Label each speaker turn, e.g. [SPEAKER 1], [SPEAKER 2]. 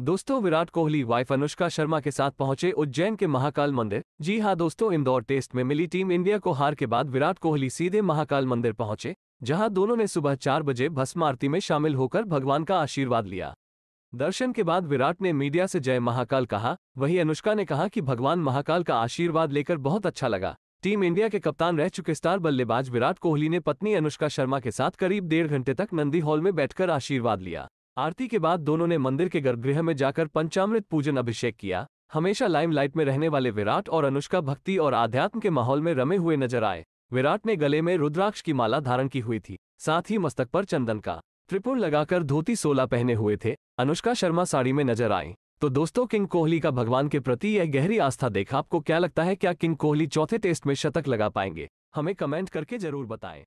[SPEAKER 1] दोस्तों विराट कोहली वाइफ अनुष्का शर्मा के साथ पहुंचे उज्जैन के महाकाल मंदिर जी हां दोस्तों इंदौर टेस्ट में मिली टीम इंडिया को हार के बाद विराट कोहली सीधे महाकाल मंदिर पहुंचे जहां दोनों ने सुबह चार बजे भस्म आरती में शामिल होकर भगवान का आशीर्वाद लिया दर्शन के बाद विराट ने मीडिया से जय महाकाल कहा वहीं अनुष्का ने कहा कि भगवान महाकाल का आशीर्वाद लेकर बहुत अच्छा लगा टीम इंडिया के कप्तान रह चुके स्टार बल्लेबाज विराट कोहली ने पत्नी अनुष्का शर्मा के साथ करीब डेढ़ घंटे तक नंदी हॉल में बैठकर आशीर्वाद लिया आरती के बाद दोनों ने मंदिर के गर्भगृह में जाकर पंचामृत पूजन अभिषेक किया हमेशा लाइमलाइट में रहने वाले विराट और अनुष्का भक्ति और आध्यात्म के माहौल में रमे हुए नजर आए विराट ने गले में रुद्राक्ष की माला धारण की हुई थी साथ ही मस्तक पर चंदन का त्रिपुर लगाकर धोती सोला पहने हुए थे अनुष्का शर्मा साड़ी में नजर आई तो दोस्तों किंग कोहली का भगवान के प्रति यह गहरी आस्था देखा आपको क्या लगता है क्या किंग कोहली चौथे टेस्ट में शतक लगा पाएंगे हमें कमेंट करके जरूर बताएं